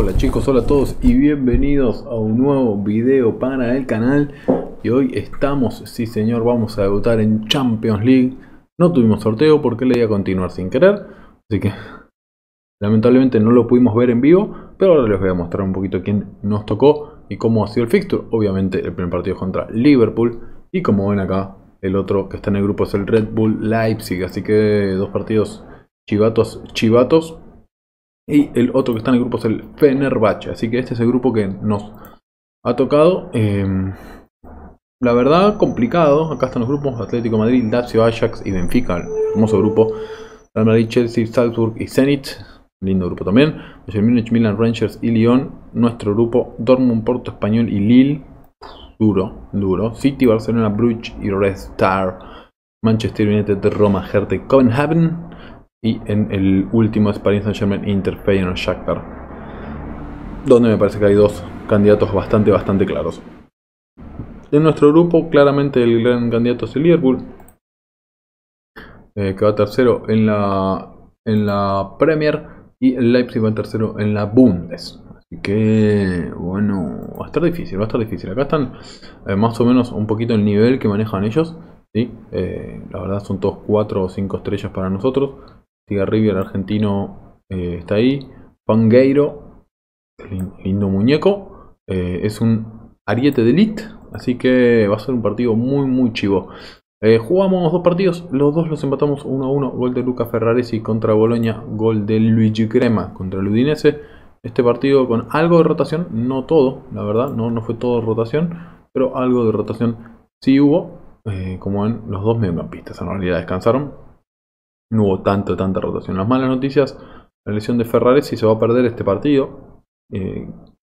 Hola chicos, hola a todos y bienvenidos a un nuevo video para el canal Y hoy estamos, sí señor, vamos a debutar en Champions League No tuvimos sorteo porque le iba a continuar sin querer Así que lamentablemente no lo pudimos ver en vivo Pero ahora les voy a mostrar un poquito quién nos tocó y cómo ha sido el fixture Obviamente el primer partido contra Liverpool Y como ven acá, el otro que está en el grupo es el Red Bull Leipzig Así que dos partidos chivatos, chivatos y el otro que está en el grupo es el Fenerbahce. Así que este es el grupo que nos ha tocado. Em, la verdad, complicado. Acá están los grupos Atlético Madrid, Lazio, Ajax y Benfica. Hermoso grupo. Real Madrid, Chelsea, Salzburg y Zenit. Lindo grupo también. Bayern Milan, Rangers y Lyon. Nuestro grupo Dortmund, Porto Español y Lille. Duro, duro. City, Barcelona, Bruges y Red Star. Manchester United, Roma, Hertha y Copenhagen y en el último es Paris Saint-Germain Inter Feyenoord Shakhtar, donde me parece que hay dos candidatos bastante, bastante claros. En nuestro grupo, claramente el gran candidato es el Liverpool, eh, que va tercero en la, en la Premier, y el Leipzig va tercero en la Bundes. Así que, bueno, va a estar difícil, va a estar difícil. Acá están eh, más o menos un poquito el nivel que manejan ellos. ¿sí? Eh, la verdad son todos 4 o 5 estrellas para nosotros. Sigue el argentino eh, está ahí. Pangueiro, lindo muñeco. Eh, es un ariete de elite, así que va a ser un partido muy, muy chivo. Eh, jugamos dos partidos, los dos los empatamos 1 a 1. Gol de Luca Ferraresi contra Boloña, gol de Luigi Crema contra el Udinese. Este partido con algo de rotación, no todo, la verdad, no, no fue todo rotación, pero algo de rotación sí hubo, como en los dos mediocampistas en realidad descansaron no hubo tanto, tanta rotación. Las malas noticias, la lesión de Ferrari si se va a perder este partido. Eh,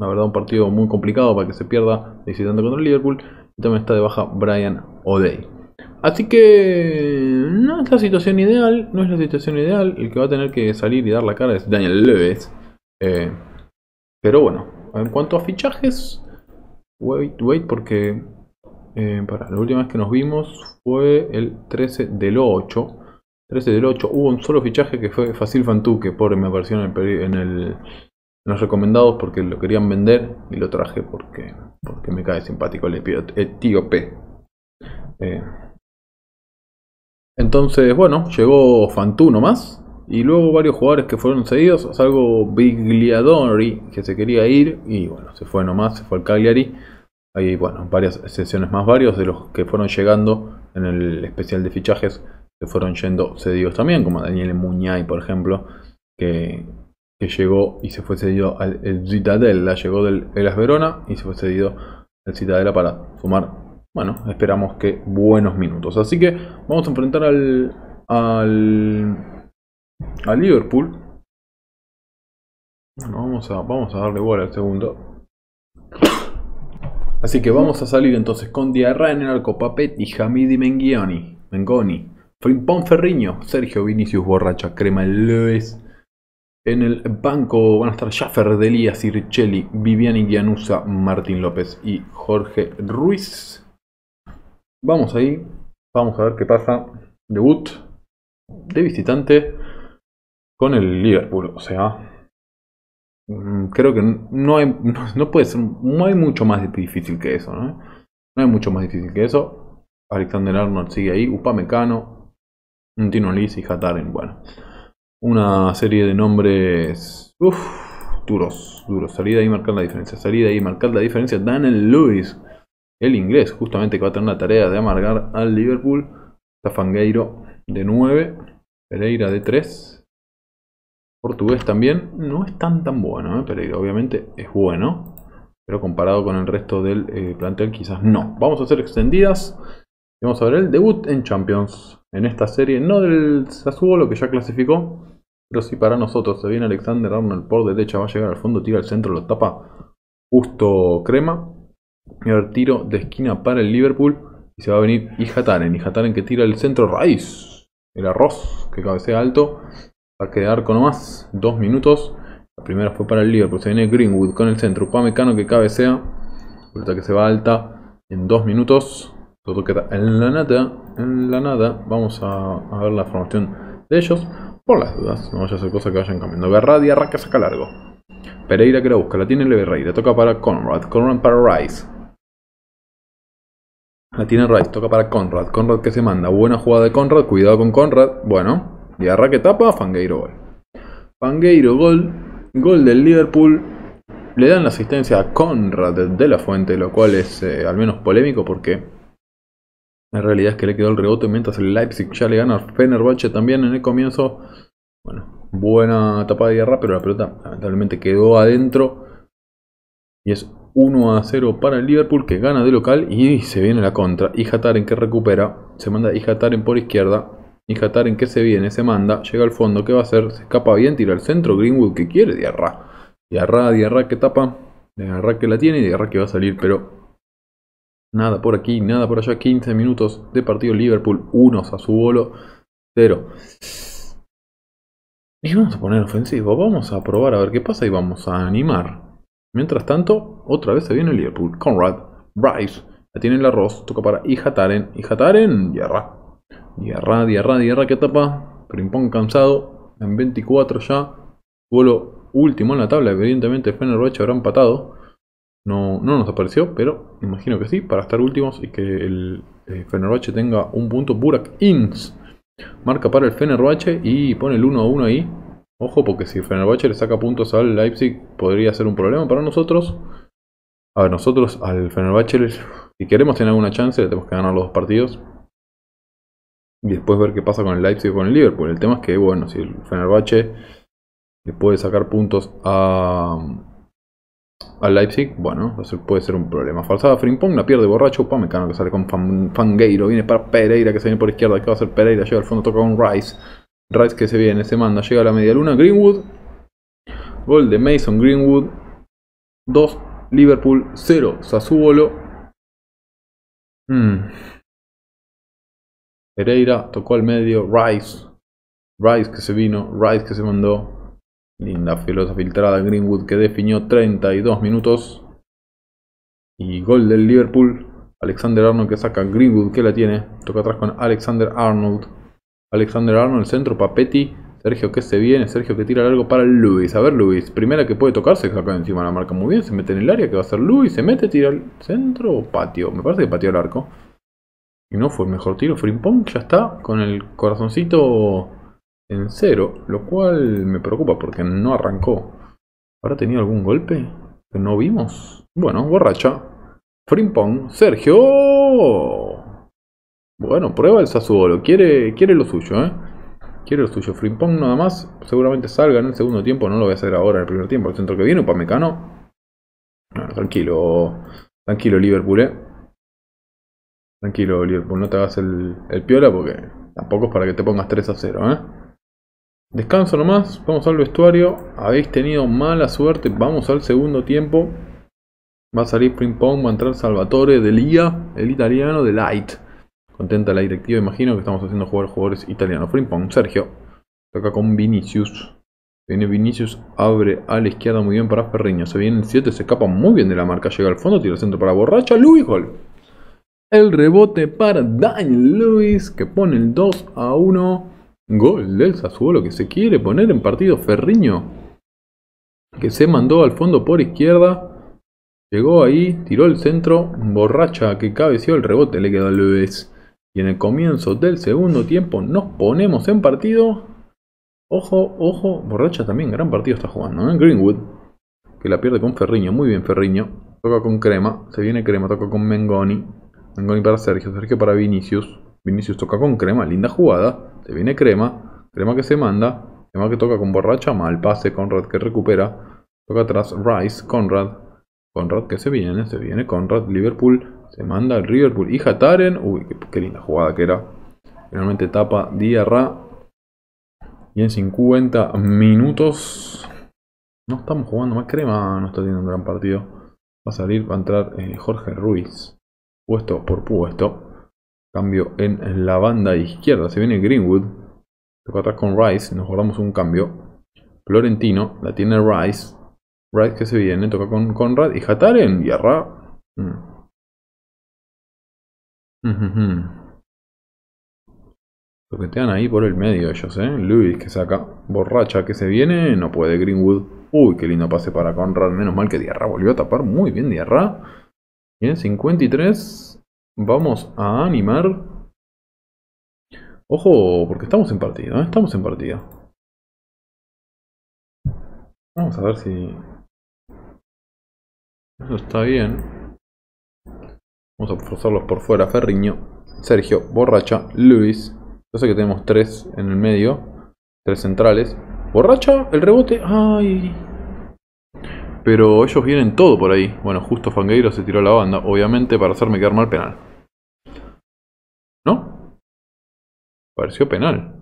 la verdad, un partido muy complicado para que se pierda visitando contra el Liverpool. Y también está de baja Brian O'Day. Así que no es la situación ideal, no es la situación ideal. El que va a tener que salir y dar la cara es Daniel Leves. Eh, pero bueno, en cuanto a fichajes, wait, wait, porque eh, para, la última vez que nos vimos fue el 13 del 8. 13 del 8. Hubo un solo fichaje que fue Facil Fantú, que pobre me apareció en, los recomendados porque lo querían vender y lo traje porque, porque me cae simpático el etíope. Eh, P eh. Entonces, bueno, llegó Fantú nomás. Y luego varios jugadores que fueron cedidos, salvo Bigliadori, que se quería ir, y bueno, se fue nomás, se fue al Cagliari. Hay, bueno, varias sesiones más, varios de los que fueron llegando en el especial de fichajes se fueron yendo cedidos también, como Daniel Muñay, por ejemplo, que, que llegó y se fue cedido al el llegó del las Verona y se fue cedido al citadela para sumar, bueno, esperamos que buenos minutos. Así que vamos a enfrentar al, al, al Liverpool. vamos a, vamos a darle bola al segundo. Así que vamos a salir entonces con Diarra en el arco, Papet y Hamidi Mengoni. Ferriño Sergio Vinicius Borracha, Crema Leves. En el banco van a estar Jaffer Delia, Circelli, Viviani Gianusa, Martín López y Jorge Ruiz. Vamos ahí, vamos a ver qué pasa. Debut de visitante con el Liverpool, o sea, mm, creo que no hay, no puede ser, no hay mucho más difícil que eso, ¿no? No hay mucho más difícil que eso. Alexander Arnold sigue ahí, Upamecano, Tinolis y Jataren, Bueno, una serie de nombres Uff, duros, duros. Salida y marcar la diferencia. Salida y marcar la diferencia. Daniel Lewis, el inglés, justamente que va a tener la tarea de amargar al Liverpool. Tafangueiro de 9, Pereira de 3. Portugués también no es tan tan bueno, ¿eh? Pereira obviamente es bueno, pero comparado con el resto del eh, plantel quizás no. Vamos a hacer extendidas vamos a ver el debut en Champions. En esta serie, no del Sassuolo que ya clasificó, pero sí para nosotros. Se viene Alexander Arnold por derecha, va a llegar al fondo, tira al centro, lo tapa justo Crema. Y ahora tiro de esquina para el Liverpool. Y se va a venir Ijataren. Ijataren que tira el centro raíz. El arroz que cabecea alto. Va a quedar con más. Dos minutos. La primera fue para el Liverpool. Se viene Greenwood con el centro. Mecano que cabecea. Vuelta que se va alta en dos minutos en la nada, en la nada. Vamos a, ver la formación de ellos. Por las dudas, no vaya a ser cosa que vayan cambiando. y que saca largo. Pereira que la busca, la tiene Leberreira toca para Conrad, Conrad para Rice. La tiene Rice, toca para Conrad, Conrad que se manda, buena jugada de Conrad, cuidado con Conrad, bueno, y que tapa, Fangueiro gol. Fangueiro gol, gol del Liverpool, le dan la asistencia a Conrad de la Fuente, lo cual es eh, al menos polémico porque la realidad es que le quedó el rebote mientras el Leipzig ya le gana a Fenerbahce también en el comienzo. Bueno, buena etapa de guerra, pero la pelota lamentablemente quedó adentro. Y es 1 a 0 para el Liverpool que gana de local y se viene la contra. jataren, que recupera, se manda en por izquierda. en que se viene, se manda, llega al fondo, ¿qué va a hacer? Se escapa bien, tira al centro. Greenwood que quiere, Diarra. Diarra, Diarra que tapa, Diarra que la tiene y Diarra que va a salir, pero Nada por aquí, nada por allá. 15 minutos de partido Liverpool su bolo 0. Y vamos a poner ofensivo. Vamos a probar a ver qué pasa y vamos a animar. Mientras tanto, otra vez se viene Liverpool. Conrad, Bryce. La tiene el arroz. Toca para Ijataren. Ijataren. Diarra. Diarra, Diarra, Diarra que tapa. Primpón cansado. En 24 ya. Vuelo último en la tabla. Evidentemente Fenerbahce habrá empatado. No, nos apareció, pero imagino que sí, para estar últimos y que el eh, Fenerbahce tenga un punto. Burak Inns marca para el Fenerbahce y pone el 1 a 1 ahí. Ojo, porque si Fenerbahce le saca puntos al Leipzig, podría ser un problema para nosotros. A ver, nosotros al Fenerbahce, si queremos tener alguna chance, le tenemos que ganar los dos partidos. Y después ver qué pasa con el Leipzig o con el Liverpool. El tema es que, bueno, si el Fenerbahce le puede sacar puntos a, al Leipzig, bueno, puede ser un problema. Falsada Frimpong, la pierde borracho. Pamecano que sale con Fangueiro. Viene para Pereira que se viene por izquierda. que va a hacer Pereira? Llega al fondo, toca con Rice. Rice que se viene, se manda. Llega a la media luna. Greenwood. Gol de Mason Greenwood. 2 Liverpool 0 Sassuolo. Hmm. Pereira tocó al medio. Rice. Rice que se vino. Rice que se mandó. Linda filosa filtrada Greenwood que definió 32 minutos. Y gol del Liverpool. Alexander Arnold que saca Greenwood que la tiene. Toca atrás con Alexander Arnold. Alexander Arnold, el centro, Papetti. Sergio que se viene, Sergio que tira largo para Luis. A ver, Luis, primera que puede tocarse, acá encima la marca muy bien, se mete en el área que va a ser Luis, se mete, tira al centro patio. Me parece que pateó el arco. Y no fue el mejor tiro. Frimpong ya está con el corazoncito en cero, lo cual me preocupa porque no arrancó. ¿Habrá tenido algún golpe que no vimos? Bueno, borracha. Frimpong, Sergio. Bueno, prueba el Sasuolo. Quiere, quiere lo suyo, ¿eh? Quiere lo suyo. Frimpong nada más. Seguramente salga en el segundo tiempo. No lo voy a hacer ahora en el primer tiempo. El centro que viene, Upamecano. mecano. tranquilo. Tranquilo, Liverpool, ¿eh? Tranquilo, Liverpool. No te hagas el, el piola porque tampoco es para que te pongas 3 a 0, ¿eh? Descanso nomás, vamos al vestuario. Habéis tenido mala suerte, vamos al segundo tiempo. Va a salir Spring Pong, va a entrar Salvatore Delia, el italiano de Light. Contenta la directiva, imagino que estamos haciendo jugar jugadores italianos. Pong, Sergio. Toca con Vinicius. Viene Vinicius, abre a la izquierda muy bien para Ferriño. Se viene el 7, se escapa muy bien de la marca. Llega al fondo, tira el centro para Borracha. Luis gol. El rebote para Daniel Luis, que pone el 2 a 1. Gol del Sassuolo que se quiere poner en partido Ferriño. Que se mandó al fondo por izquierda. Llegó ahí, tiró el centro. Borracha que cabeció el rebote, le quedó al Luis. Y en el comienzo del segundo tiempo nos ponemos en partido. Ojo, ojo, Borracha también, gran partido está jugando. Greenwood, que la pierde con Ferriño. Muy bien, Ferriño. Toca con Crema, se viene Crema, toca con Mengoni. Mengoni para Sergio, Sergio para Vinicius. Vinicius toca con Crema, linda jugada. Se viene crema, crema que se manda, crema que toca con borracha, mal pase, Conrad que recupera, toca atrás Rice, Conrad, Conrad que se viene, se viene Conrad, Liverpool, se manda el Liverpool y Taren uy, qué, linda jugada que era. Finalmente tapa Diarra. Y en 50 minutos no estamos jugando más crema, no está teniendo un gran partido. Va a salir, va a entrar eh, Jorge Ruiz, puesto por puesto. Cambio en la banda izquierda. Se viene Greenwood. Toca atrás con Rice. Nos guardamos un cambio. Florentino. La tiene Rice. Rice que se viene. Toca con Conrad. Y Jatar en Diarra Toquetean mm. ahí por el medio ellos, ¿eh? Louis que saca. Borracha que se viene. No puede Greenwood. Uy, qué lindo pase para Conrad. Menos mal que Diarra volvió a tapar. Muy bien Diarra. Bien, 53. Vamos a animar. Ojo, porque estamos en partida, ¿eh? estamos en partida. Vamos a ver si... Eso está bien. Vamos a forzarlos por fuera. Ferriño, Sergio, Borracha, Luis. Yo sé que tenemos tres en el medio. Tres centrales. Borracha, el rebote. ¡Ay! Pero ellos vienen todo por ahí. Bueno, justo Fangueiro se tiró la banda, obviamente, para hacerme quedar mal penal. Pareció penal.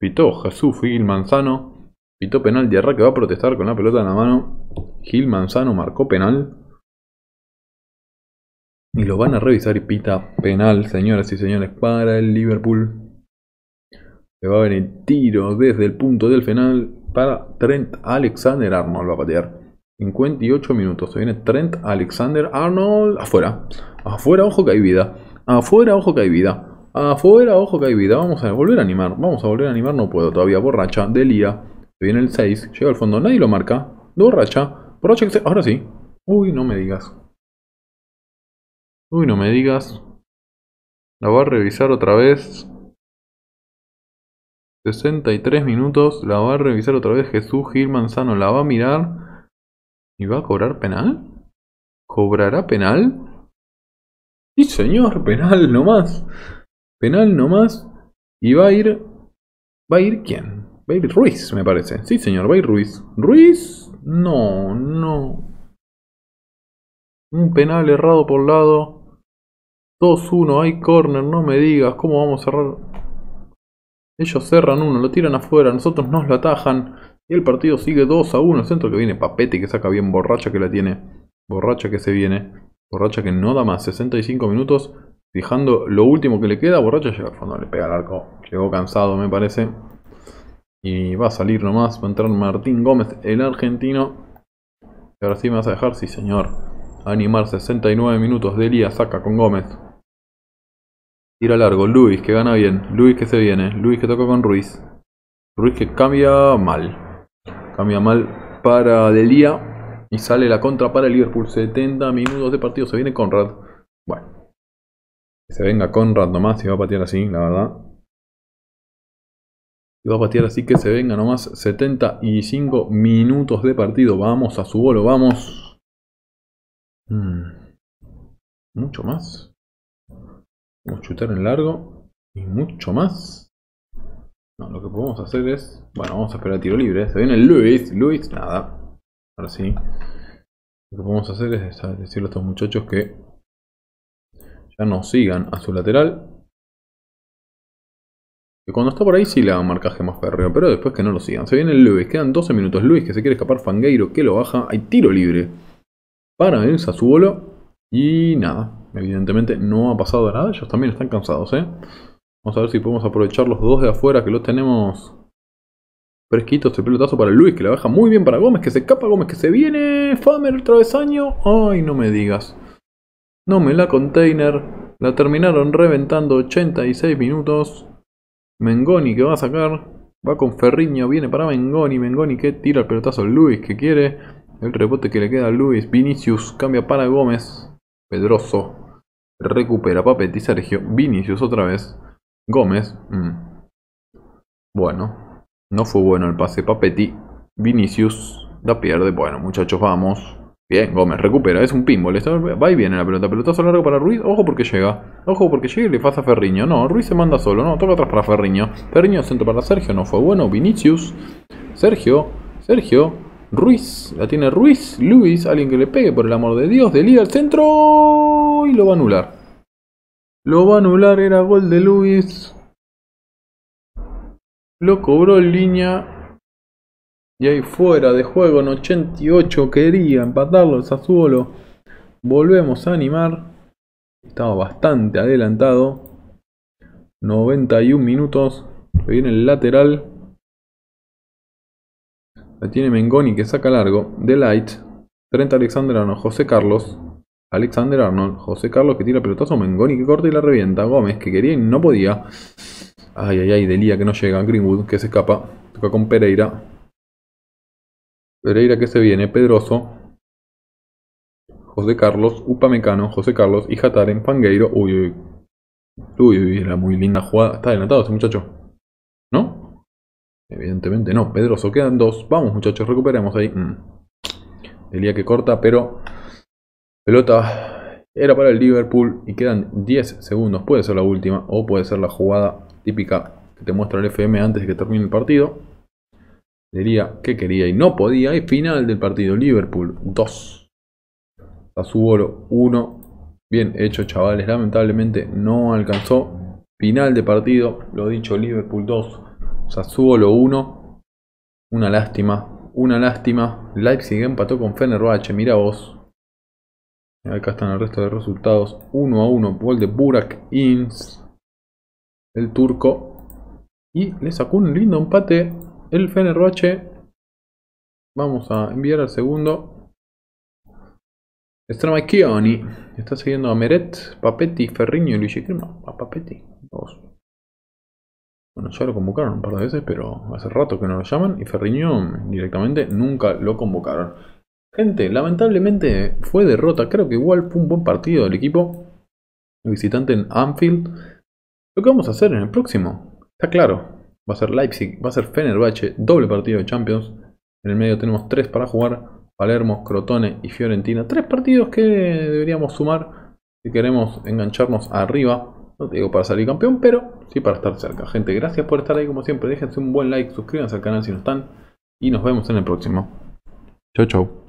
Pitó Jesús Gil Manzano. Pitó penal. Diarra que va a protestar con la pelota en la mano. Gil Manzano marcó penal. Y lo van a revisar y pita penal, señoras y señores, para el Liverpool. Le va a venir tiro desde el punto del penal para Trent Alexander Arnold. Va a patear. 58 minutos. Se viene Trent Alexander Arnold afuera. Afuera, ojo que hay vida. Afuera, ojo que hay vida. Afuera, ojo que hay vida. Vamos a volver a animar. Vamos a volver a animar. No puedo todavía. Borracha, delía. Se viene el 6. Llega al fondo. Nadie lo marca. Borracha. Borracha que se... Ahora sí. Uy, no me digas. Uy, no me digas. La va a revisar otra vez. 63 minutos. La va a revisar otra vez Jesús Gil Manzano. La va a mirar. ¿Y va a cobrar penal? ¿Cobrará penal? Sí, señor, penal nomás. Penal nomás. Y va a ir. ¿Va a ir quién? Va a ir Ruiz, me parece. Sí, señor, va a ir Ruiz. ¿Ruiz? No, no. Un penal errado por lado. 2-1, hay corner, no me digas. ¿Cómo vamos a cerrar? Ellos cerran uno, lo tiran afuera, nosotros nos lo atajan. Y el partido sigue 2 a 1. El centro que viene Papete, que saca bien borracha que la tiene. Borracha que se viene. Borracha que no da más, 65 minutos fijando lo último que le queda. Borracha llega al fondo, le pega al arco. Llegó cansado, me parece. Y va a salir nomás, va a entrar Martín Gómez, el argentino. Y ahora sí me vas a dejar, sí señor. Animar 69 minutos Delia saca con Gómez. Tira largo, Luis que gana bien, Luis que se viene, Luis que toca con Ruiz. Ruiz que cambia mal. Cambia mal para Delía. Y sale la contra para el Liverpool. 70 minutos de partido. Se viene Conrad. Bueno. Que se venga Conrad nomás. y va a patear así, la verdad. Y va a patear así que se venga nomás. 75 minutos de partido. Vamos a su bolo. Vamos. Mm. Mucho más. Vamos a chutar en largo. Y mucho más. No, lo que podemos hacer es... Bueno, vamos a esperar el tiro libre. Se viene Luis. Luis, nada. Ahora sí. Lo que podemos hacer es decirle a estos muchachos que ya nos sigan a su lateral. Que cuando está por ahí sí le hagan marcaje más férreo, pero después que no lo sigan. Se viene Luis, quedan 12 minutos. Luis que se quiere escapar, Fangueiro que lo baja. Hay tiro libre para el Sassuolo. Y nada, evidentemente no ha pasado nada. Ellos también están cansados, ¿eh? Vamos a ver si podemos aprovechar los dos de afuera que los tenemos Fresquito este pelotazo para Luis, que la baja muy bien para Gómez, que se escapa Gómez, que se viene. Famer, travesaño. Ay, no me digas. No me la container. La terminaron reventando 86 minutos. Mengoni que va a sacar. Va con Ferriño, viene para Mengoni. Mengoni que tira el pelotazo Luis, que quiere. El rebote que le queda a Luis. Vinicius cambia para Gómez. Pedroso. Recupera para y Sergio. Vinicius otra vez. Gómez. Mm. Bueno, no fue bueno el pase Papetti. Vinicius la pierde. Bueno, muchachos, vamos. Bien, Gómez recupera. Es un pinball. Va y viene la pelota. Pelotazo largo para Ruiz. Ojo porque llega. Ojo porque llega y le pasa a Ferriño. No, Ruiz se manda solo. No, toca atrás para Ferriño. Ferriño centro para Sergio. No fue bueno. Vinicius. Sergio. Sergio. Ruiz. La tiene Ruiz. Luis. Alguien que le pegue, por el amor de Dios. Delía al centro. Y lo va a anular. Lo va a anular. Era gol de Luis. Lo cobró en línea. Y ahí fuera de juego en 88. Quería empatarlo el Sassuolo. Volvemos a animar. Estaba bastante adelantado. 91 minutos. Viene el lateral. La tiene Mengoni que saca largo. Delight. 30 Alexander Arnold. José Carlos. Alexander Arnold. José Carlos que tira pelotazo. Mengoni que corta y la revienta. Gómez que quería y no podía. Ay, ay, ay, Delía que no llega. Greenwood que se escapa. Toca con Pereira. Pereira que se viene. Pedroso. José Carlos. Upamecano. José Carlos. Y Jataren. Pangueiro. Uy, uy. Uy, uy, era muy linda jugada. Está adelantado ese muchacho. ¿No? Evidentemente no. Pedroso. Quedan dos. Vamos, muchachos. Recuperemos ahí. Mm. Delia que corta, pero... Pelota era para el Liverpool y quedan 10 segundos. Puede ser la última o puede ser la jugada típica que te muestra el FM antes de que termine el partido. Diría que quería y no podía. Y final del partido, Liverpool 2. Sassuolo 1. Bien hecho, chavales. Lamentablemente no alcanzó. Final de partido, lo dicho, Liverpool 2. Sassuolo 1. Una lástima. Una lástima. Leipzig empató con Fenerbahce. Mira vos. Acá están el resto de resultados. 1 a 1. Gol de Burak Inns el turco. Y le sacó un lindo empate el Fenerbahce. Vamos a enviar al segundo. Stramacchioni. Está siguiendo a Meret, Papetti, Ferriño y Luigi. No, a Papetti. Bueno, ya lo convocaron un par de veces, pero hace rato que no lo llaman. Y Ferriño directamente nunca lo convocaron. Gente, lamentablemente fue derrota. Creo que igual fue un buen partido del equipo. El Visitante en Anfield. Lo que vamos a hacer en el próximo, está claro, va a ser Leipzig, va a ser Fenerbahce, doble partido de Champions. En el medio tenemos tres para jugar, Palermo, Crotone y Fiorentina. Tres partidos que deberíamos sumar si queremos engancharnos arriba. No te digo para salir campeón, pero sí para estar cerca. Gente, gracias por estar ahí como siempre. Déjense un buen like, suscríbanse al canal si no están. Y nos vemos en el próximo. Chau, chau.